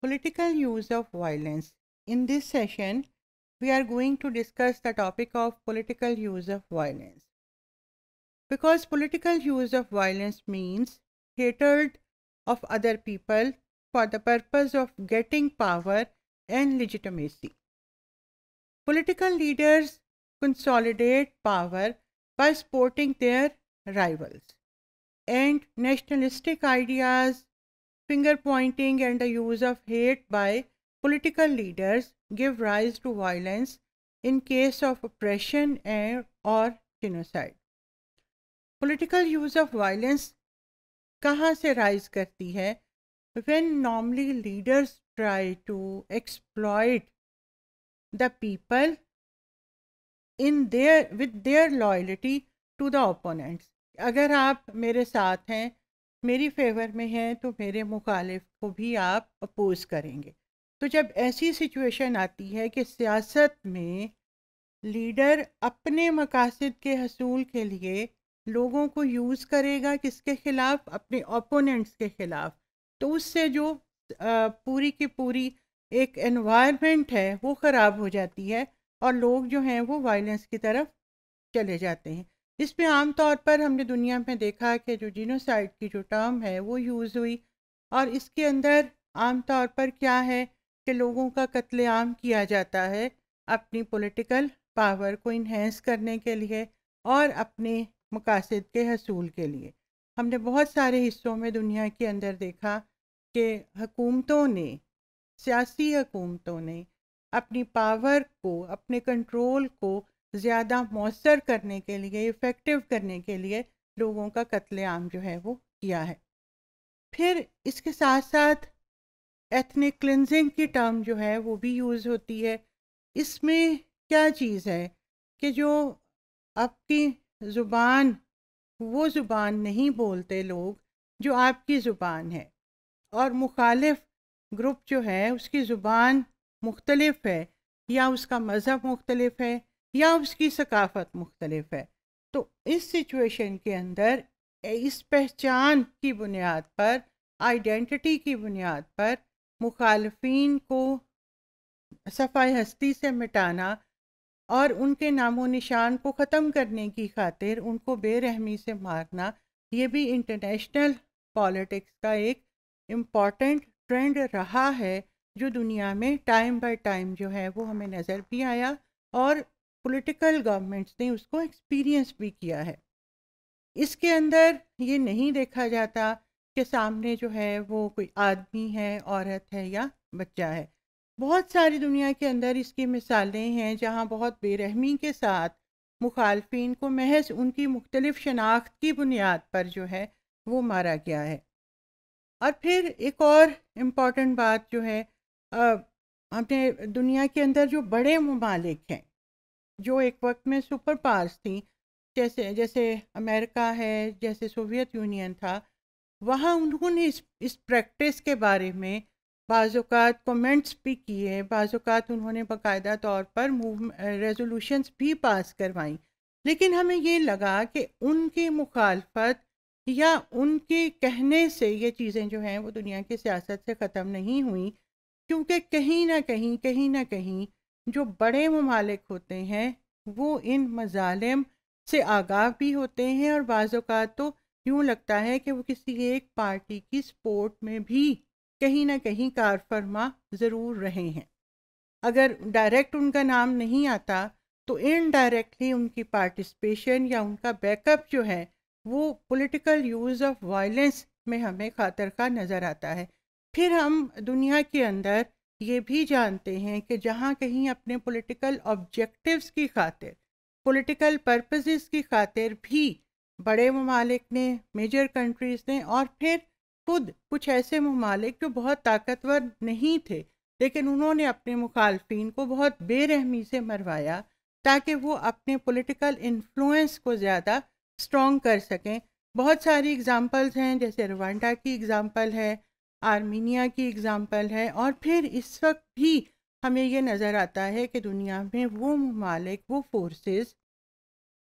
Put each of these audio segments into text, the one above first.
political use of violence. In this session, we are going to discuss the topic of political use of violence. Because political use of violence means hatred of other people for the purpose of getting power and legitimacy. Political leaders consolidate power by supporting their rivals, and nationalistic ideas finger pointing and the use of hate by political leaders give rise to violence in case of oppression and, or genocide. Political use of violence कहाँ से rise करती है When normally leaders try to exploit the people in their with their loyalty to the opponents. अगर आप मेरे साथ हैं मेरी फेवर में हैं तो मेरे मुखालिफ को भी आप अपोज करेंगे तो जब ऐसी सिचुएशन आती है कि सियासत में लीडर अपने मकासद के हसूल के लिए लोगों को यूज़ करेगा किसके ख़िलाफ़ अपने ओपोनेंट्स के ख़िलाफ़ तो उससे जो पूरी की पूरी एक एनवायरनमेंट है वो ख़राब हो जाती है और लोग जो हैं वो वायलेंस की तरफ चले जाते हैं इसमें तौर पर हमने दुनिया में देखा कि जो जीनोसाइड की जो टर्म है वो यूज़ हुई और इसके अंदर आम तौर पर क्या है कि लोगों का कत्लेआम किया जाता है अपनी पॉलिटिकल पावर को इन्हेंस करने के लिए और अपने मकासद के हसूल के लिए हमने बहुत सारे हिस्सों में दुनिया के अंदर देखा कि हकूमतों ने सियासी हकूमतों ने अपनी पावर को अपने कंट्रोल को ज़्यादा मौसर करने के लिए इफ़ेक्टिव करने के लिए लोगों का कत्लेआम जो है वो किया है फिर इसके साथ साथ एथनिक क्लिनजिंग की टर्म जो है वो भी यूज़ होती है इसमें क्या चीज़ है कि जो आपकी ज़ुबान वो ज़ुबान नहीं बोलते लोग जो आपकी ज़ुबान है और मुखालिफ ग्रुप जो है उसकी ज़ुबान मुख्तलफ़ है या उसका मज़हब मुख्तलफ़ है या उसकी सकाफत मुख्तलफ है तो इस सिचुएशन के अंदर इस पहचान की बुनियाद पर आइडेंटिटी की बुनियाद पर मुखालफन को सफाई हस्ती से मिटाना और उनके नामों निशान को ख़त्म करने की खातिर उनको बेरहमी से मारना ये भी इंटरनेशनल पॉलिटिक्स का एक इम्पॉर्टेंट ट्रेंड रहा है जो दुनिया में टाइम बाय टाइम जो है वो हमें नज़र भी आया और पॉलिटिकल गवर्नमेंट्स ने उसको एक्सपीरियंस भी किया है इसके अंदर ये नहीं देखा जाता कि सामने जो है वो कोई आदमी है औरत है या बच्चा है बहुत सारी दुनिया के अंदर इसकी मिसालें हैं जहाँ बहुत बेरहमी के साथ मुखालफन को महज उनकी मुख्तलिफ शनाख्त की बुनियाद पर जो है वो मारा गया है और फिर एक और इम्पॉर्टेंट बात जो है अपने दुनिया के अंदर जो बड़े ममालिक हैं जो एक वक्त में सुपर पावर्स थी जैसे जैसे अमेरिका है जैसे सोवियत यूनियन था वहाँ उन्होंने इस इस प्रैक्टिस के बारे में बाज़ात कमेंट्स भी किए बाज़ात उन्होंने बाकायदा तौर पर मूव रेजोल्यूशंस भी पास करवाई लेकिन हमें ये लगा कि उनकी मुखालफत या उनके कहने से ये चीज़ें जो हैं वो दुनिया की सियासत से ख़त्म नहीं हुई क्योंकि कहीं ना कहीं कहीं ना कहीं जो बड़े ममालिक होते हैं वो इन मजालम से आगाह भी होते हैं और बाज़ात तो यूँ लगता है कि वो किसी एक पार्टी की सपोर्ट में भी कहीं ना कहीं कारफरमा ज़रूर रहे हैं अगर डायरेक्ट उनका नाम नहीं आता तो इनडायरेक्टली उनकी पार्टिसिपेशन या उनका बैकअप जो है वो पॉलिटिकल यूज़ ऑफ वायलेंस में हमें खातर का नज़र आता है फिर हम दुनिया के अंदर ये भी जानते हैं कि जहाँ कहीं अपने पॉलिटिकल ऑब्जेक्टिव्स की खातिर पॉलिटिकल पर्पसेस की खातिर भी बड़े ममालिक ने मेजर कंट्रीज़ ने और फिर खुद कुछ ऐसे ममालिक जो बहुत ताकतवर नहीं थे लेकिन उन्होंने अपने मुखालफन को बहुत बेरहमी से मरवाया ताकि वो अपने पॉलिटिकल इन्फ्लुएंस को ज़्यादा स्ट्रॉन्ग कर सकें बहुत सारी एग्जांपल्स हैं जैसे रवांडा की एग्जांपल है आर्मीनिया की एग्ज़ाम्पल है और फिर इस वक्त भी हमें ये नज़र आता है कि दुनिया में वो ममालिक वो फोर्सेस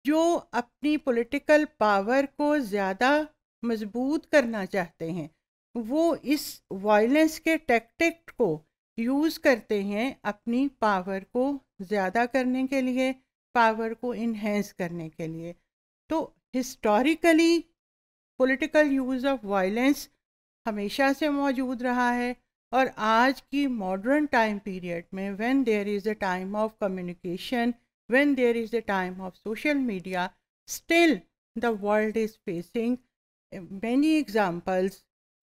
जो अपनी पॉलिटिकल पावर को ज़्यादा मजबूत करना चाहते हैं वो इस वायलेंस के टैक्टिक को यूज़ करते हैं अपनी पावर को ज़्यादा करने के लिए पावर को इन्हेंस करने के लिए तो historically political use of violence हमेशा से मौजूद रहा है और आज की मॉडर्न टाइम पीरियड में when there is a time of communication when there is a time of social media still the world is facing many examples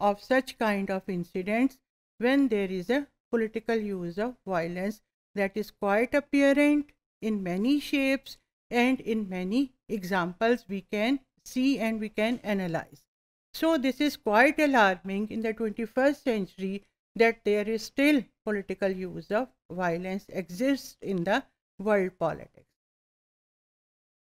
of such kind of incidents when there is a political use of violence that is quite apparent in many shapes and in many examples we can C and we can analyse So this is quite alarming in the 21st century that there is still political use of violence exists in the world politics.